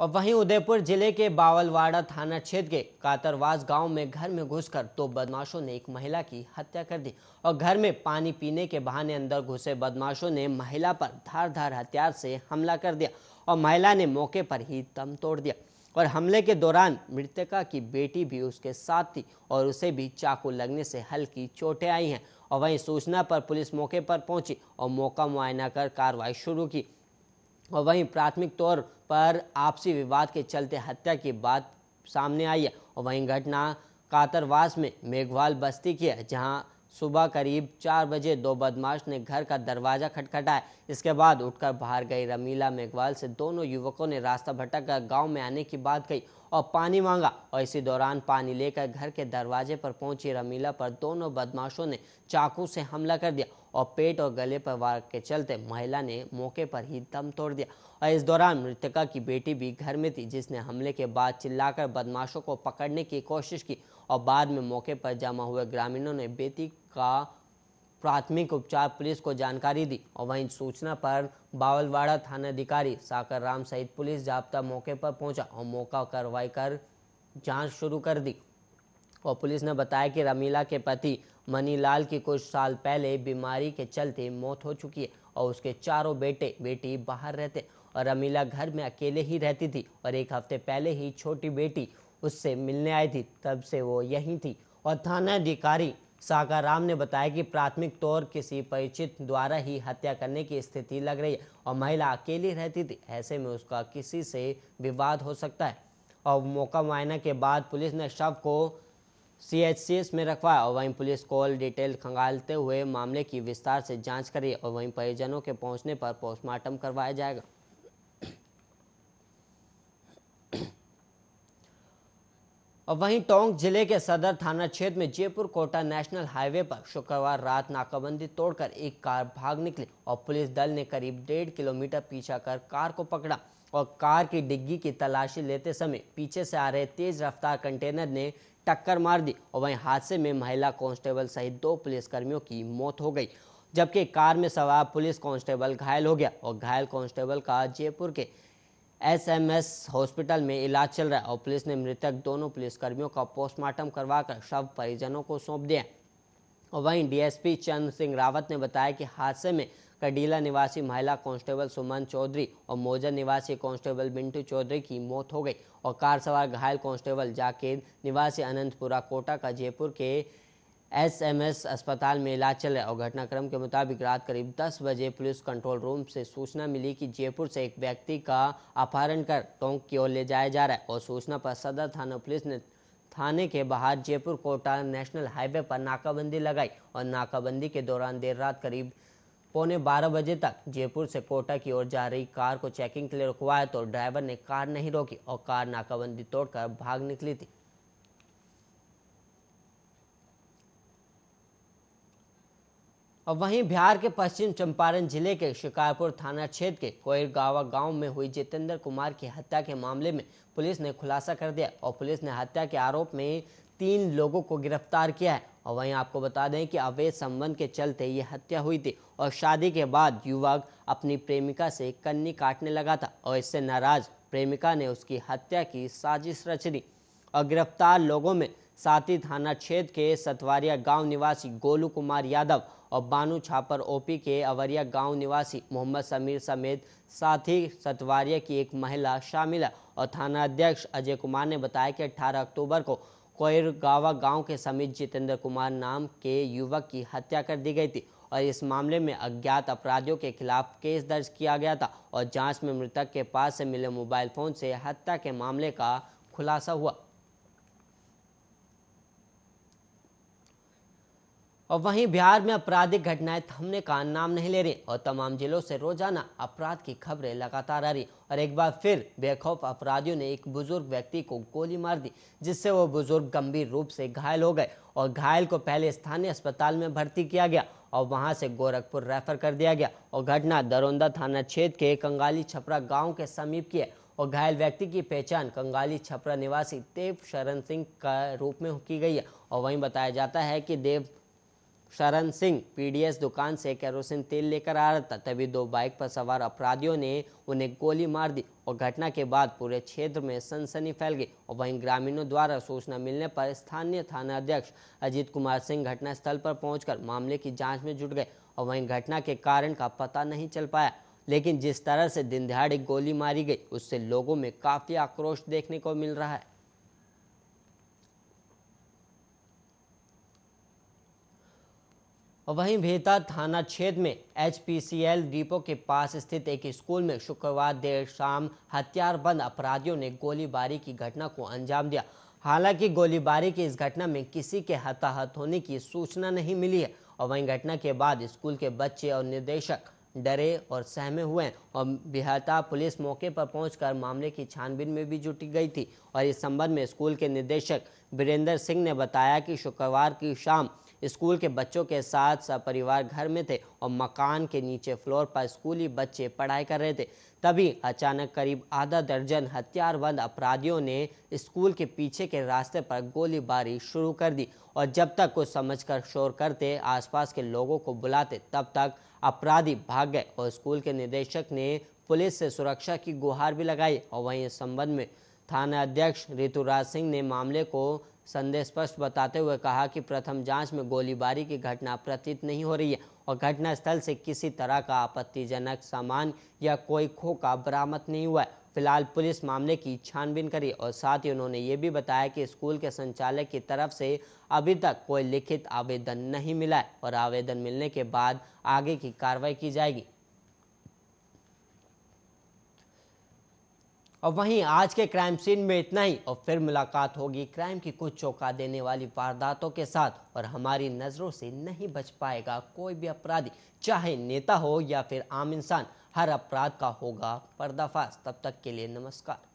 और वहीं उदयपुर जिले के बावलवाड़ा थाना क्षेत्र के कातरवास गांव में घर में घुसकर दो तो बदमाशों ने एक महिला की हत्या कर दी और घर में पानी पीने के बहाने अंदर घुसे बदमाशों ने महिला पर धारधार हथियार से हमला कर दिया और महिला ने मौके पर ही दम तोड़ दिया और हमले के दौरान मृतका की बेटी भी उसके साथ थी और उसे भी चाकू लगने से हल्की चोटें आई हैं और वहीं सूचना पर पुलिस मौके पर पहुंची और मौका मुआयना कर कार्रवाई शुरू की और वहीं प्राथमिक तौर पर आपसी विवाद के चलते हत्या की बात सामने आई है और वहीं घटना कातरवास में मेघवाल बस्ती की है जहाँ सुबह करीब चार बजे दो बदमाश ने घर का दरवाजा खटखटाया इसके बाद उठकर बाहर गई रमीला मेघवाल से दोनों युवकों ने रास्ता भटक कर गाँव में आने की बात कही और पानी मांगा और इसी दौरान पानी लेकर घर के दरवाजे पर पहुंची रमीला पर दोनों बदमाशों ने चाकू से हमला कर दिया और पेट और गले पर वार के चलते महिला ने मौके पर ही दम तोड़ दिया और इस दौरान मृतका की बेटी भी घर में थी जिसने हमले के बाद चिल्लाकर बदमाशों को पकड़ने की कोशिश की और बाद में मौके पर जमा हुए ग्रामीणों ने बेटी का प्राथमिक उपचार पुलिस को जानकारी दी और वहीं सूचना पर बावलवाड़ा थाना अधिकारी साकर राम सहित पुलिस जाप्ता मौके पर पहुंचा और मौका कार्रवाई कर जांच शुरू कर दी और पुलिस ने बताया कि रमीला के पति मनीलाल की कुछ साल पहले बीमारी के चलते मौत हो चुकी है और उसके चारों बेटे बेटी बाहर रहते और रमीला घर में अकेले ही रहती थी और एक हफ्ते पहले ही छोटी बेटी उससे मिलने आई थी तब से वो यहीं थी और थाना अधिकारी साकाराम ने बताया कि प्राथमिक तौर किसी परिचित द्वारा ही हत्या करने की स्थिति लग रही है और महिला अकेली रहती थी ऐसे में उसका किसी से विवाद हो सकता है और मौका मुआयना के बाद पुलिस ने शव को सीएचसीएस में रखवाया और वहीं पुलिस कॉल डिटेल खंगालते हुए मामले की विस्तार से जांच करी और वहीं परिजनों के पहुंचने पर पोस्टमार्टम करवाया जाएगा और वहीं टोंक जिले के सदर थाना क्षेत्र में जयपुर कोटा नेशनल हाईवे पर शुक्रवार रात नाकाबंदी तोड़कर एक कार भाग निकली और पुलिस दल ने करीब डेढ़ किलोमीटर पीछा कर कार को पकड़ा और कार की डिग्गी की तलाशी लेते समय पीछे से आ रहे तेज रफ्तार कंटेनर ने टक्कर मार दी और वहीं हादसे में महिला कांस्टेबल सहित दो पुलिसकर्मियों की मौत हो गई जबकि कार में सवार पुलिस कांस्टेबल घायल हो गया और घायल कांस्टेबल का जयपुर के एसएमएस हॉस्पिटल में इलाज चल रहा है और पुलिस ने मृतक दोनों पुलिसकर्मियों का पोस्टमार्टम करवाकर शव परिजनों को सौंप दिया और वहीं डीएसपी चंद्र सिंह रावत ने बताया कि हादसे में कडीला निवासी महिला कांस्टेबल सुमन चौधरी और मोजर निवासी कांस्टेबल बिंटू चौधरी की मौत हो गई और कार सवार घायल कांस्टेबल जाकेद निवासी अनंतपुरा कोटा का जयपुर के एसएमएस अस्पताल में इलाज चल रहा है और घटनाक्रम के मुताबिक रात करीब 10 बजे पुलिस कंट्रोल रूम से सूचना मिली कि जयपुर से एक व्यक्ति का अपहरण कर टोंक की ओर ले जाया जा रहा है और सूचना पर सदर थाना पुलिस ने थाने के बाहर जयपुर कोटा नेशनल हाईवे पर नाकाबंदी लगाई और नाकाबंदी के दौरान देर रात करीब पौने बारह बजे तक जयपुर से कोटा की ओर जा रही कार को चेकिंग के लिए रुकवाया तो ड्राइवर ने कार नहीं रोकी और कार नाकाबंदी तोड़कर भाग निकली थी और वहीं बिहार के पश्चिम चंपारण जिले के शिकारपुर थाना क्षेत्र के कोयरगावा गांव में हुई जितेंद्र कुमार की हत्या के मामले में पुलिस ने खुलासा कर दिया और पुलिस ने हत्या के आरोप में तीन लोगों को गिरफ्तार किया है और वहीं आपको बता दें कि अवैध संबंध के चलते ये हत्या हुई थी और शादी के बाद युवक अपनी प्रेमिका से कन्नी काटने लगा था और इससे नाराज प्रेमिका ने उसकी हत्या की साजिश रच दी और गिरफ्तार लोगों में साथी थाना क्षेत्र के सतवारिया गांव निवासी गोलू कुमार यादव और बानू छापर ओपी के अवरिया गांव निवासी मोहम्मद समीर समेत साथी सतवारिया की एक महिला शामिल है और थाना अध्यक्ष अजय कुमार ने बताया कि 18 अक्टूबर को कोयरगावा गांव के समीप जितेंद्र कुमार नाम के युवक की हत्या कर दी गई थी और इस मामले में अज्ञात अपराधियों के खिलाफ केस दर्ज किया गया था और जांच में मृतक के पास से मिले मोबाइल फोन से हत्या के मामले का खुलासा हुआ और वहीं बिहार में आपराधिक घटनाएं थमने का नाम नहीं ले रही और तमाम जिलों से रोजाना अपराध की खबरें लगातार आ रही और एक बार फिर बेखौफ अपराधियों ने एक बुजुर्ग व्यक्ति को गोली मार दी जिससे वो बुजुर्ग गंभीर रूप से घायल हो गए और घायल को पहले स्थानीय अस्पताल में भर्ती किया गया और वहां से गोरखपुर रेफर कर दिया गया और घटना दरोंदा थाना क्षेत्र के कंगाली छपरा गाँव के समीप की है और घायल व्यक्ति की पहचान कंगाली छपरा निवासी देव शरण सिंह का रूप में की गई है और वहीं बताया जाता है कि देव शरण सिंह पीडीएस दुकान से केरोसिन तेल लेकर आ रहा था तभी दो बाइक पर सवार अपराधियों ने उन्हें गोली मार दी और घटना के बाद पूरे क्षेत्र में सनसनी फैल गई और वहीं ग्रामीणों द्वारा सूचना मिलने पर स्थानीय थाना अध्यक्ष अजीत कुमार सिंह घटनास्थल पर पहुंचकर मामले की जांच में जुट गए और वहीं घटना के कारण का पता नहीं चल पाया लेकिन जिस तरह से दिन गोली मारी गई उससे लोगों में काफ़ी आक्रोश देखने को मिल रहा है वहीं भेता थाना क्षेत्र में एचपीसीएल डिपो के पास स्थित एक स्कूल में शुक्रवार देर शाम हथियारबंद अपराधियों ने गोलीबारी की घटना को अंजाम दिया हालांकि गोलीबारी की इस घटना में किसी के हताहत होने की सूचना नहीं मिली है और वहीं घटना के बाद स्कूल के बच्चे और निदेशक डरे और सहमे हुए हैं और बिहता पुलिस मौके पर पहुंचकर मामले की छानबीन में भी जुटी गई थी और इस संबंध में स्कूल के निदेशक बीरेंद्र सिंह ने बताया कि शुक्रवार की शाम स्कूल के बच्चों के साथ सपरिवार घर में थे और मकान के नीचे फ्लोर पर स्कूली बच्चे पढ़ाई कर रहे थे तभी अचानक करीब आधा दर्जन हथियारबंद अपराधियों ने स्कूल के पीछे के रास्ते पर गोलीबारी शुरू कर दी और जब तक कुछ समझकर शोर करते आसपास के लोगों को बुलाते तब तक अपराधी भाग गए और स्कूल के निदेशक ने पुलिस से सुरक्षा की गुहार भी लगाई और वहीं इस संबंध में थाना अध्यक्ष ऋतुराज सिंह ने मामले को संदेश स्पष्ट बताते हुए कहा कि प्रथम जांच में गोलीबारी की घटना प्रतीत नहीं हो रही है और घटनास्थल से किसी तरह का आपत्तिजनक सामान या कोई खोखा बरामद नहीं हुआ है फिलहाल पुलिस मामले की छानबीन करी और साथ ही उन्होंने ये भी बताया कि स्कूल के संचालक की तरफ से अभी तक कोई लिखित आवेदन नहीं मिला है और आवेदन मिलने के बाद आगे की कार्रवाई की जाएगी और वहीं आज के क्राइम सीन में इतना ही और फिर मुलाकात होगी क्राइम की कुछ चौंका देने वाली वारदातों के साथ और हमारी नज़रों से नहीं बच पाएगा कोई भी अपराधी चाहे नेता हो या फिर आम इंसान हर अपराध का होगा पर्दाफाश तब तक के लिए नमस्कार